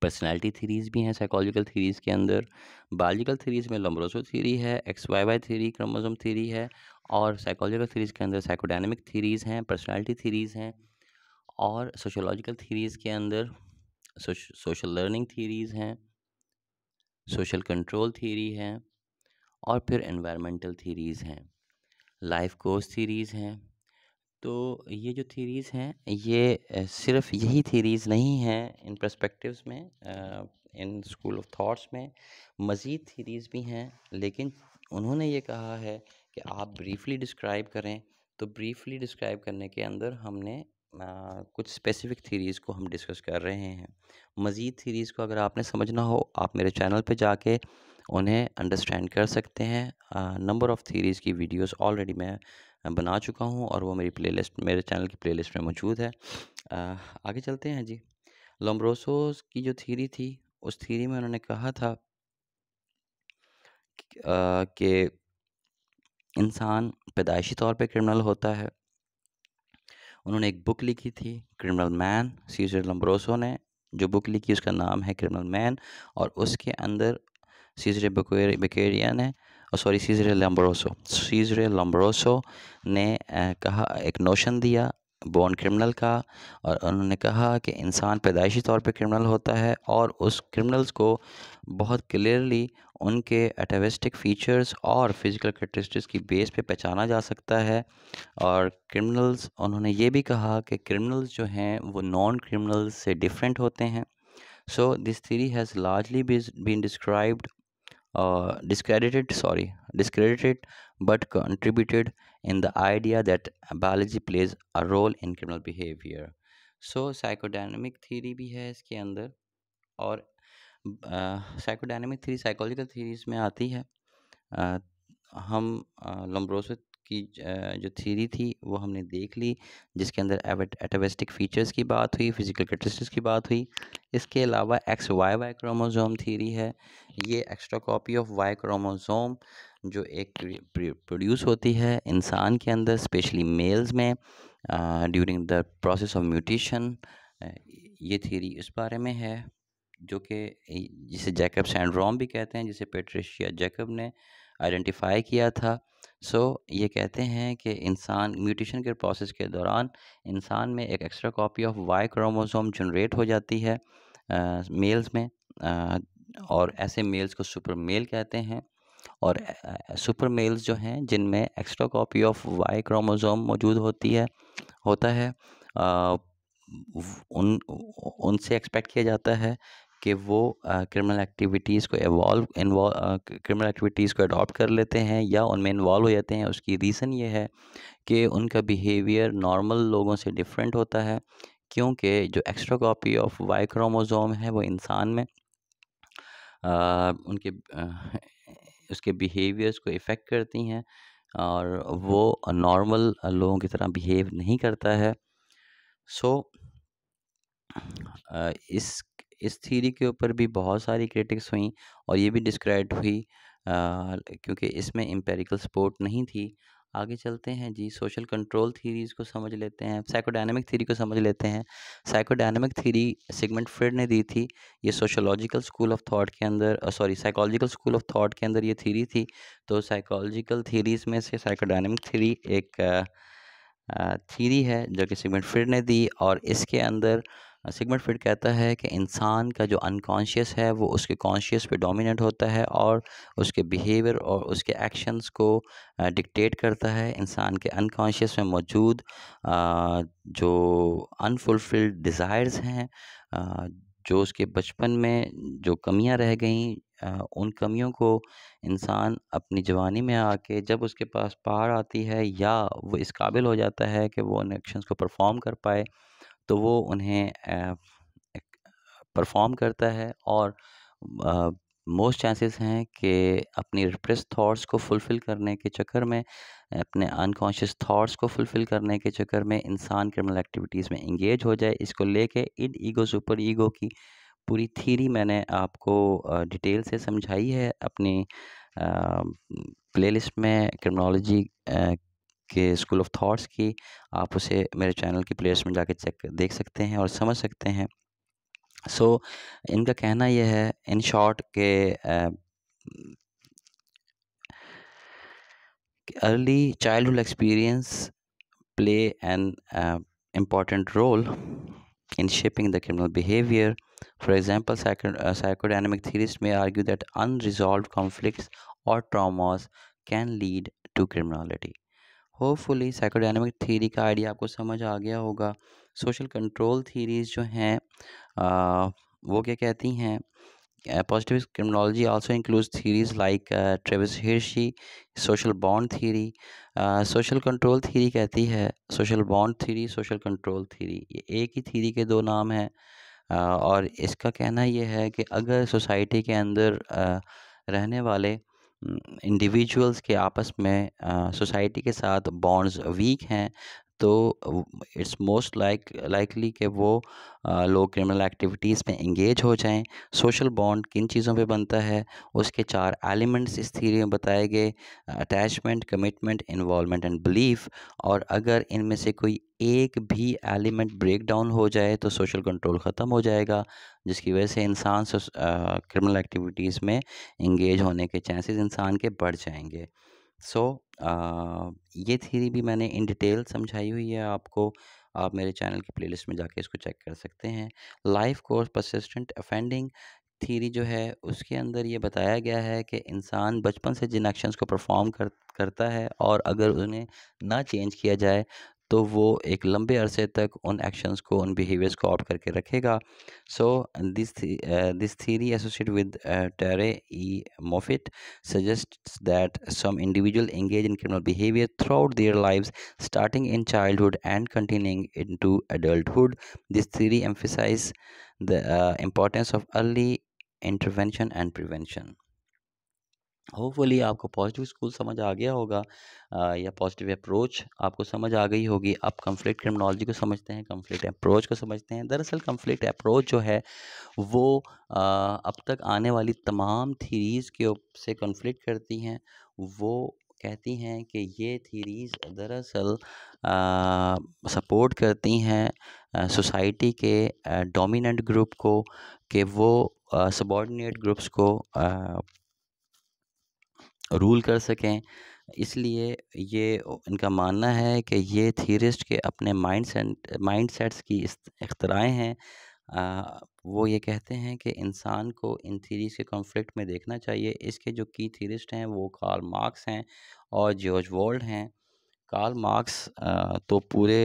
पर्सनैलिटी थीरीज़ भी हैं साइकोलॉजिकल थीरीज़ के अंदर बायोलॉजिकल थीरीज़ में लम्ब्रोसो थीरी है X Y Y theory chromosome theory है और साइकोलॉजिकल थीरीज़ के अंदर साइकोडाइनमिक थीरीज़ हैं पर्सनैलिटी थीरीज़ हैं और सोशोलॉजिकल थीरीज़ के अंदर सोशल लर्निंग थीरीज़ हैं सोशल कंट्रोल थीरी है और फिर एनवायरमेंटल थीरीज़ हैं लाइफ कोर्स थीरीज़ हैं तो ये जो थीरीज़ हैं ये सिर्फ यही थीरीज़ नहीं हैं इन प्रस्पेक्टिव्स में इन स्कूल ऑफ थॉट्स में मज़ीद थीरीज़ भी हैं लेकिन उन्होंने ये कहा है कि आप ब्रीफली डिस्क्राइब करें तो ब्रीफली डिस्क्राइब करने के अंदर हमने कुछ स्पेसिफ़िक थीरीज़ को हम डिस्कस कर रहे हैं मज़ीद थीरीज़ को अगर आपने समझना हो आप मेरे चैनल पे जाके उन्हें अंडरस्टैंड कर सकते हैं नंबर ऑफ़ थीरीज़ की वीडियोस ऑलरेडी मैं बना चुका हूँ और वो मेरी प्लेलिस्ट मेरे चैनल की प्लेलिस्ट में मौजूद है आ, आगे चलते हैं जी लम्ब्रोसोस की जो थीरी थी उस थीरी में उन्होंने कहा था कि इंसान पैदाइशी तौर पे क्रिमिनल होता है उन्होंने एक बुक लिखी थी क्रिमिनल मैन सीजर लम्ब्रोसो ने जो बुक लिखी उसका नाम है क्रिमिनल मैन और उसके अंदर सीजर बकेरिया ने sorry Cesare Lombroso Cesare Lombroso ने कहा एक नोशन दिया बॉर्न क्रिमिनल का और उन्होंने कहा कि इंसान पैदाइशी तौर पे क्रिमिनल होता है और उस क्रिमिनल्स को बहुत क्लियरली उनके एटेविस्टिक फ़ीचर्स और फिज़िकल करेक्टरिस्टिक्स की बेस पे पहचाना जा सकता है और क्रिमिनल्स उन्होंने ये भी कहा कि क्रिमिनल्स जो हैं वो नॉन क्रिमिनल्स से डिफरेंट होते हैं so this theory has largely been described uh, discredited sorry discredited but contributed in the idea that biology plays a role in criminal behavior So psychodynamic theory भी है इसके अंदर और साइकोडायनेमिक थ्योरी साइकोलॉजिकल थ्योरीज में आती है uh, हम लम्ब्रोसिस की जो थीरी थी वो हमने देख ली जिसके अंदर एटाविस्टिक फीचर्स की बात हुई फिजिकल कैरेक्टरिस्टिक्स की बात हुई इसके अलावा X Y Y chromosome theory है ये extra copy of Y chromosome जो एक प्रोड्यूस होती है इंसान के अंदर स्पेशली मेल्स में during the process of mutation ये थीरी इस बारे में है जो कि जिसे जैकब सैंड्रोम भी कहते हैं जिसे पेट्रिशिया जैकब ने आइडेंटिफाई किया था सो so, ये कहते हैं कि इंसान म्यूटेशन के प्रोसेस के दौरान इंसान में एक extra copy of Y chromosome generate हो जाती है आ, मेल्स में आ, और ऐसे मेल्स को सुपर मेल कहते हैं और सुपर मेल्स जो हैं जिनमें extra copy of Y chromosome मौजूद होती है होता है आ, उन उनसे एक्सपेक्ट किया जाता है कि वो क्रिमिनल एक्टिविटीज़ को एवॉल्व क्रिमिनल एक्टिविटीज़ को अडॉप्ट कर लेते हैं या उनमें इन्वॉल्व हो जाते हैं उसकी रीज़न ये है कि उनका बिहेवियर नॉर्मल लोगों से डिफरेंट होता है क्योंकि जो extra copy of Y chromosome है वो इंसान में आ, उनके आ, उसके बिहेवियर्स को इफ़ेक्ट करती हैं और वो नॉर्मल लोगों की तरह बिहेव नहीं करता है सो so, इस इस थीरी के ऊपर भी बहुत सारी क्रिटिक्स हुई और ये भी डिस्क्राइब हुई क्योंकि इसमें एम्पेरिकल सपोर्ट नहीं थी आगे चलते हैं जी सोशल कंट्रोल थीरीज़ को समझ लेते हैं साइकोडायनेमिक थीरी को समझ लेते हैं साइकोडायनेमिक थीरी सिगमेंट फ्रेड ने दी थी ये सोशोलॉजिकल स्कूल ऑफ थॉट के अंदर sorry psychological school of thought के अंदर ये थीरी थी तो साइकोलॉजिकल थीरीज़ में से साइकोडायनेमिक थीरी एक आ, थीरी है जो कि सिगमेंट फ्रेड ने दी और इसके अंदर सिगमेंट फिट कहता है कि इंसान का जो अनकॉन्शियस है वो उसके कॉन्शियस पे डोमिनेट होता है और उसके बिहेवियर और उसके एक्शंस को डिक्टेट करता है इंसान के अनकॉन्शियस में मौजूद जो अनफुलफिल्ड डिज़ायर्स हैं जो उसके बचपन में जो कमियां रह गई उन कमियों को इंसान अपनी जवानी में आके जब उसके पास पार आती है या वो इस काबिल हो जाता है कि वो उन एक्शंस को परफॉर्म कर पाए तो वो उन्हें परफॉर्म करता है और मोस्ट चांसेस हैं कि अपनी रिप्रेस थाट्स को फुलफ़िल करने के चक्कर में अपने अनकॉन्शियस थाट्स को फुलफ़िल करने के चक्कर में इंसान क्रिमिनल एक्टिविटीज़ में इंगेज हो जाए इसको लेके इन ईगो सुपर ईगो की पूरी थीरी मैंने आपको डिटेल से समझाई है अपनी प्लेलिस्ट में क्रिमिनोलॉजी के स्कूल ऑफ थाट्स की आप उसे मेरे चैनल की प्लेस में जाके चेक देख सकते हैं और समझ सकते हैं सो so, इनका कहना यह है इन शॉर्ट के early childhood experience play an important role in shaping the criminal behaviour for example psychodynamic theorist में आर्ग्यू दैट अनरिजॉल्व कॉन्फ्लिक्ट और traumas can lead to criminality hopefully psychodynamic theory का idea आपको समझ आ गया होगा social control theories जो हैं वो क्या कहती हैं positive criminology also include theories like Travis Hirschi social bond theory social control theory कहती है social bond theory social control theory ये एक ही थीरी के दो नाम हैं और इसका कहना यह है कि अगर सोसाइटी के अंदर uh, रहने वाले इंडिविजुअल्स के आपस में सोसाइटी के साथ बॉन्ड्स वीक हैं तो इट्स मोस्ट लाइक लाइकली कि वो लोग क्रिमिनल एक्टिविटीज़ में इंगेज हो जाएं सोशल बॉन्ड किन चीज़ों पे बनता है उसके चार एलिमेंट्स इस थीरी में बताए गए attachment commitment involvement and belief और अगर इनमें से कोई एक भी एलिमेंट ब्रेक डाउन हो जाए तो सोशल कंट्रोल ख़त्म हो जाएगा जिसकी वजह से इंसान क्रिमिनल एक्टिविटीज़ में इंगेज होने के चांसेस इंसान के बढ़ जाएंगे सो so, ये थीरी भी मैंने इन डिटेल समझाई हुई है आपको आप मेरे चैनल की प्लेलिस्ट में जाके इसको चेक कर सकते हैं life course persistent offending theory जो है उसके अंदर ये बताया गया है कि इंसान बचपन से जिन एक्शंस को परफॉर्म कर करता है और अगर उन्हें ना चेंज किया जाए तो वो एक लंबे अरसे तक उन एक्शंस को उन बिहेवियर्स को ऑप्ट करके रखेगा so this this theory associate with Terrie E Moffitt suggest that some individual engage in criminal behaviour throughout their lives starting in childhood and continuing into adulthood this theory emphasise the uh, importance of early intervention and prevention hopefully आपको positive school समझ आ गया होगा या positive approach आपको समझ आ गई होगी आप कंफ्लिक्ट क्रिमिनोलॉजी को समझते हैं कंफ्लिक्ट अप्रोच को समझते हैं दरअसल कंफ्लिक्ट अप्रोच जो है वो अब तक आने वाली तमाम थीरीज़ के से कन्फ्लिक्ट करती हैं वो कहती हैं कि ये थीरीज़ दरअसल सपोर्ट करती हैं सोसाइटी के डोमिनेंट ग्रुप को कि वो सबॉर्डिनेट ग्रुप्स को रूल कर सकें इसलिए ये इनका मानना है कि ये थीरिस्ट के अपने माइंड सेट माइंड सेट्स की अख्तराएँ हैं वो ये कहते हैं कि इंसान को इन थीरीज के कॉन्फ्लिक्ट में देखना चाहिए इसके जो की थीरिस्ट हैं वो कार्ल मार्क्स हैं और जॉर्ज वोल्ड हैं कार्ल मार्क्स तो पूरे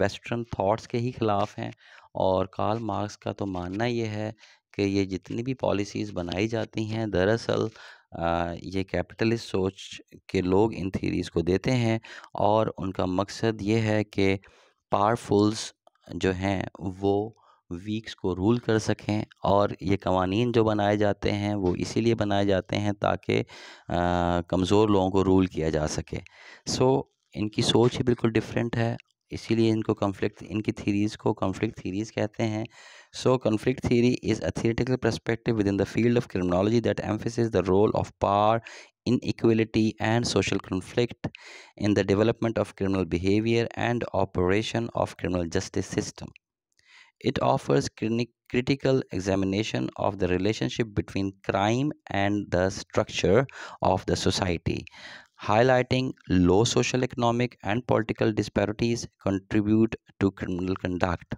वेस्टर्न थॉट्स के ही ख़िलाफ़ हैं और कार्ल मार्क्स का तो मानना ये है कि ये जितनी भी पॉलिसीज़ बनाई जाती हैं दरअसल ये कैपिटलिस्ट सोच के लोग इन थीरीज़ को देते हैं और उनका मकसद ये है कि पावरफुल्स जो हैं वो वीक्स को रूल कर सकें और ये कवानी जो बनाए जाते हैं वो इसीलिए बनाए जाते हैं ताकि कमज़ोर लोगों को रूल किया जा सके सो so, इनकी सोच ही बिल्कुल डिफरेंट है इसीलिए इनको कॉन्फ्लिक्ट इनकी थीरीज़ को कॉन्फ्लिक्ट थीरीज कहते हैं so conflict theory is a theoretical perspective within the field of criminology that emphasis the role of power inequality and social conflict in the development of criminal behavior and operation of criminal justice system it offers critical examination of the relationship between crime and the structure of the society highlighting low social economic and political disparities contribute to criminal conduct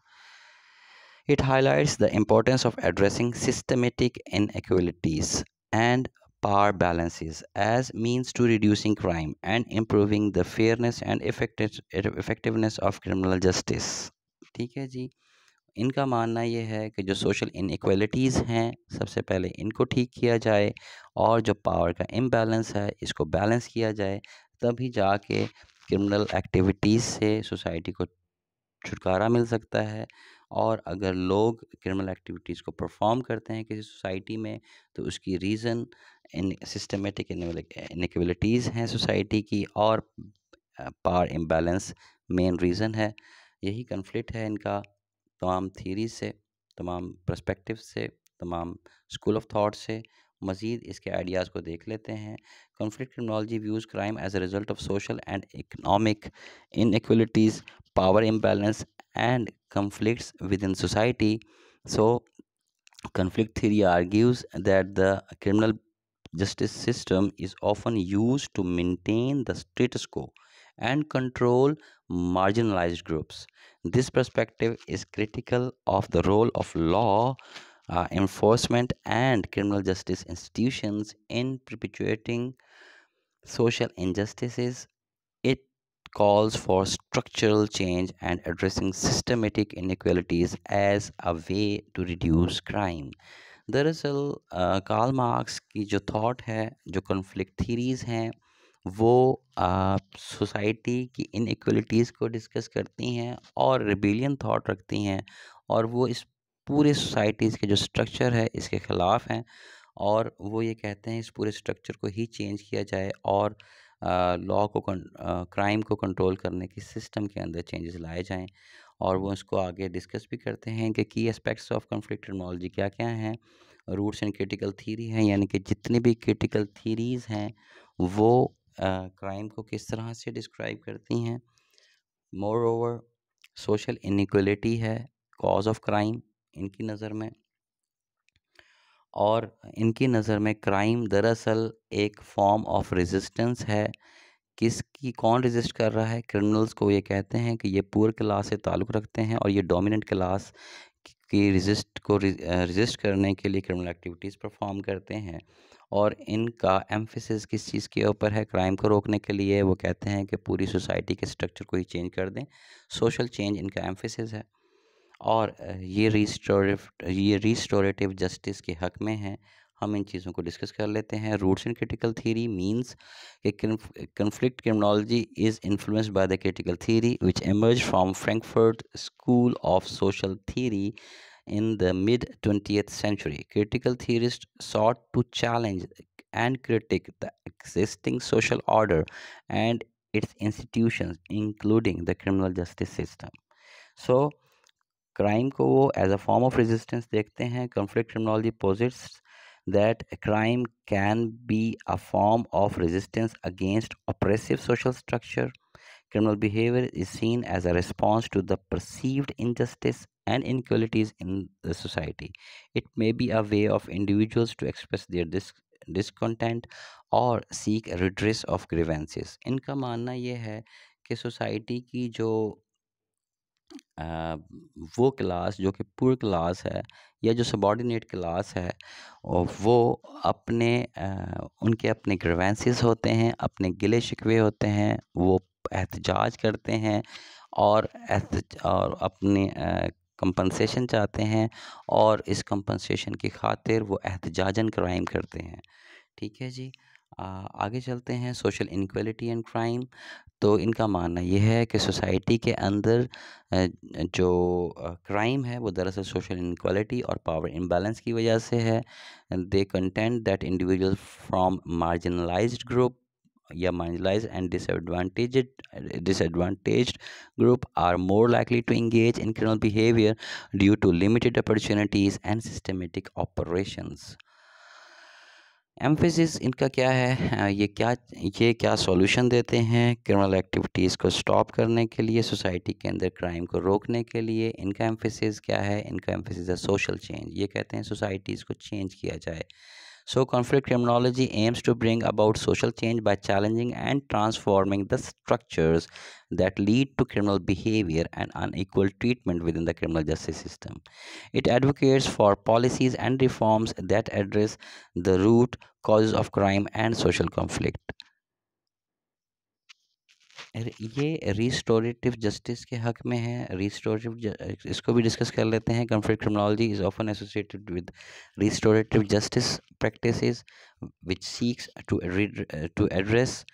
it highlights the importance of addressing systematic inequalities and power balances as means to reducing crime and improving the fairness and effectiveness of criminal justice ठीक है जी इनका मानना ये है कि जो social inequalities हैं सबसे पहले इनको ठीक किया जाए और जो पावर का इम्बैलेंस है इसको बैलेंस किया जाए तभी जाके क्रिमिनल एक्टिविटीज़ से सोसाइटी को छुटकारा मिल सकता है और अगर लोग क्रिमिनल एक्टिविटीज़ को परफॉर्म करते हैं किसी सोसाइटी में तो उसकी रीज़न इन सिस्टमेटिक इनक्वलिटीज़ हैं सोसाइटी की और पावर इम्बैलेंस मेन रीज़न है यही कन्फ्लिक्ट है इनका तमाम थीरी से तमाम प्रस्पेक्टिव से तमाम स्कूल ऑफ थाट से मज़ीद इसके आइडियाज़ को देख लेते हैं conflict technology views crime as a result of social and economic inequalities power imbalance and conflict within society so conflict theory argues that the criminal justice system is often use to maintain the status quo and control marginalize groups This perspective is critical of the role of law uh, enforcement and criminal justice institutions in perpetuating social injustices. It calls for structural change and addressing systematic inequalities as a way to reduce crime. दरअसल Karl uh, Marx की जो thought है जो conflict थीरीज़ हैं वो आप society की inequalities को डिस्कस करती हैं और रिबिलियन थाट रखती हैं और वो इस पूरे सोसाइटीज़ के जो स्ट्रक्चर है इसके ख़िलाफ़ हैं और वो ये कहते हैं इस पूरे स्ट्रक्चर को ही चेंज किया जाए और लॉ को क्राइम को कंट्रोल करने के सिस्टम के अंदर चेंजेस लाए जाएं और वो इसको आगे डिस्कस भी करते हैं कि की एस्पेक्ट्स ऑफ कन्फ्लिक्ट टेक्नोलॉजी क्या क्या हैं रूट्स एंड क्रिटिकल थीरी हैं यानी कि जितनी भी क्रिटिकल थीरीज़ हैं वो क्राइम को किस तरह से डिस्क्राइब करती हैं मोर ओवर सोशल इनिक्वलिटी है कॉज ऑफ क्राइम इनकी नज़र में और इनकी नज़र में क्राइम दरअसल एक फॉर्म ऑफ रेजिस्टेंस है किसकी कौन रेजिस्ट कर रहा है क्रिमिनल्स को ये कहते हैं कि ये पुअर क्लास से ताल्लुक़ रखते हैं और ये डोमिनेंट क्लास की रेजिस्ट को रेजिस्ट करने के लिए क्रिमिनल एक्टिविटीज़ परफॉर्म करते हैं और इनका एम्फिसिस किस चीज़ के ऊपर है क्राइम को रोकने के लिए वो कहते हैं कि पूरी सोसाइटी के स्ट्रक्चर को ही चेंज कर दें सोशल चेंज इनका एम्फिसिस है और ये रिस्टोरेटिव ये रिस्टोरेटिव जस्टिस के हक में है हम इन चीज़ों को डिस्कस कर लेते हैं roots in critical theory means कि conflict criminology is influence by the critical theory which emerge from Frankfurt school of social theory in the mid 20th century. Critical theorists sought to challenge and critique the existing social order and its institutions, including the criminal justice system. So, crime, as a form of resistance, they resistance conflict. हैं conflict criminology posits that crime can be a form of resistance against oppressive social structure. Criminal behavior is seen as a response to the perceived injustice and inequalities in the society. It may be a way of individuals to express their dis- discontent or seek redress of grievances. इनका मानना ये है ki society की जो आ, वो class जो कि poor class है या जो सबॉर्डिनेट क्लास है वो अपने आ, उनके अपने ग्रवेंसेस होते हैं अपने गिले शिकवे होते हैं वो एहतजाज करते हैं और और अपने कंपनसेशन चाहते हैं और इस कंपनसेशन की खातिर वो एहतजाजन क्राइम करते हैं ठीक है जी आ, आगे चलते हैं सोशल इनक्वलिटी एंड क्राइम तो इनका मानना यह है कि सोसाइटी के अंदर जो क्राइम है वो दरअसल सोशल इनक्वलिटी और पावर इम्बेलेंस की वजह से है they contend that individual from marginalized group या marginalize and disadvantage disadvantage group are more likely to engage in criminal behavior due to limited opportunities and systematic operations emphasis इनका क्या है ये क्या ये क्या सॉल्यूशन देते हैं क्रिमिनल एक्टिविटीज़ को स्टॉप करने के लिए सोसाइटी के अंदर क्राइम को रोकने के लिए इनका एम्फेसिस क्या है इनका एम्फेसिस है सोशल चेंज ये कहते हैं सोसाइटीज़ को चेंज किया जाए So conflict criminology aims to bring about social change by challenging and transforming the structures that lead to criminal behavior and unequal treatment within the criminal justice system. It advocates for policies and reforms that address the root causes of crime and social conflict. ये restorative justice के हक में है restorative इसको भी discuss कर लेते हैं conflict criminology is often associated with restorative justice practices which seeks to to address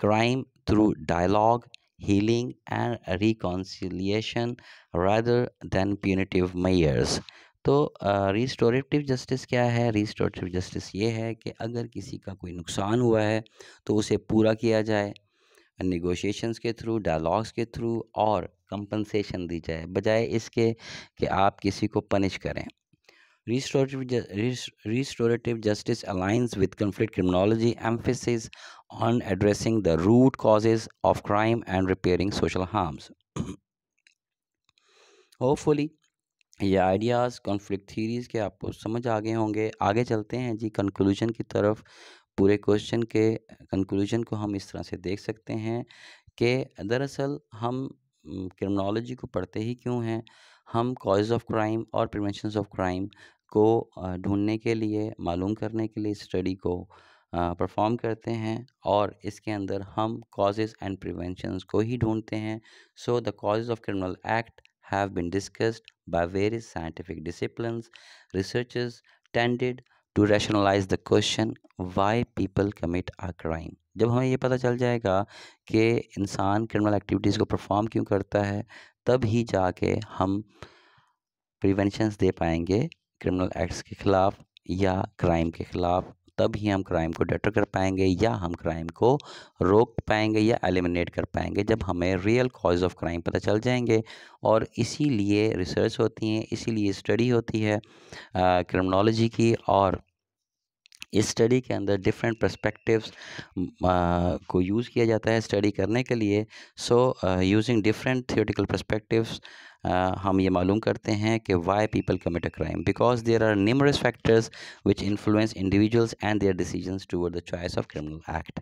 crime through dialogue healing and reconciliation rather than punitive measures तो रिस्टोरेटिव uh, जस्टिस क्या है रिस्टोरेटिव जस्टिस ये है कि अगर किसी का कोई नुकसान हुआ है तो उसे पूरा किया जाए नेगोशिएशंस के थ्रू डायलॉग्स के थ्रू और कंपनसेशन दी जाए बजाय इसके कि आप किसी को पनिश करें restorative justice aligns with conflict criminology emphasis on addressing the root causes of crime and repairing social harms hopefully ये आइडियाज़ कॉन्फ्लिक्ट थीरीज़ के आपको समझ आ गए होंगे आगे चलते हैं जी कंक्लूजन की तरफ पूरे क्वेश्चन के कंक्लूजन को हम इस तरह से देख सकते हैं कि दरअसल हम क्रिमिनोलॉजी को पढ़ते ही क्यों हैं हम कॉज ऑफ क्राइम और प्रिवेंशन ऑफ क्राइम को ढूंढने के लिए मालूम करने के लिए स्टडी को परफॉर्म करते हैं और इसके अंदर हम कॉजेज़ एंड प्रिवेंशन को ही ढूंढते हैं so the cause of criminal act have been discussed by various scientific discipline researchers tended to rationalize the question why people commit a crime जब हमें ये पता चल जाएगा कि इंसान क्रिमिनल एक्टिविटीज़ को परफॉर्म क्यों करता है तब ही जाके हम प्रिवेंशन दे पाएंगे क्रिमिनल एक्ट्स के ख़िलाफ़ या क्राइम के ख़िलाफ़ तब ही हम क्राइम को डेटर कर पाएंगे या हम क्राइम को रोक पाएंगे या एलिमिनेट कर पाएंगे जब हमें रियल कॉज ऑफ क्राइम पता चल जाएंगे और इसीलिए रिसर्च होती हैं इसीलिए स्टडी होती है क्रिमिनोलॉजी की और इस स्टडी के अंदर डिफरेंट पर्सपेक्टिव्स को यूज़ किया जाता है स्टडी करने के लिए so using different theoretical perspectives हम ये मालूम करते हैं कि why people commit a crime because there are numerous factors which influence individuals and their decisions toward the choice of criminal act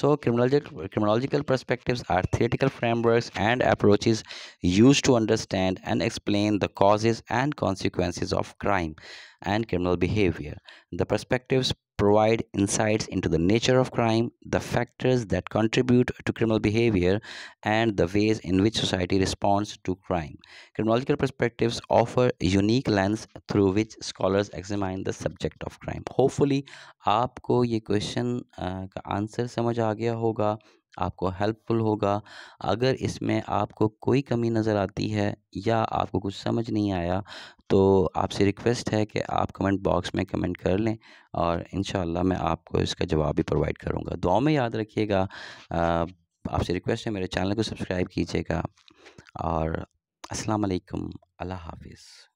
so criminological perspective are theoretical framework and approaches use to understand and explain the causes and consequences of crime and criminal behavior. The perspectives provide insights into the nature of crime, the factors that contribute to criminal behavior, and the ways in which society responds to crime. Criminological perspectives offer a unique lens through which scholars examine the subject of crime. Hopefully, आपको ये question uh, का answer समझ आ गया होगा आपको helpful होगा अगर इसमें आपको कोई कमी नज़र आती है या आपको कुछ समझ नहीं आया तो आपसे रिक्वेस्ट है कि आप कमेंट बॉक्स में कमेंट कर लें और इन मैं आपको इसका जवाब भी प्रोवाइड करूँगा दुआ में याद रखिएगा आपसे रिक्वेस्ट है मेरे चैनल को सब्सक्राइब कीजिएगा और अस्सलाम वालेकुम अल्लाह हाफिज़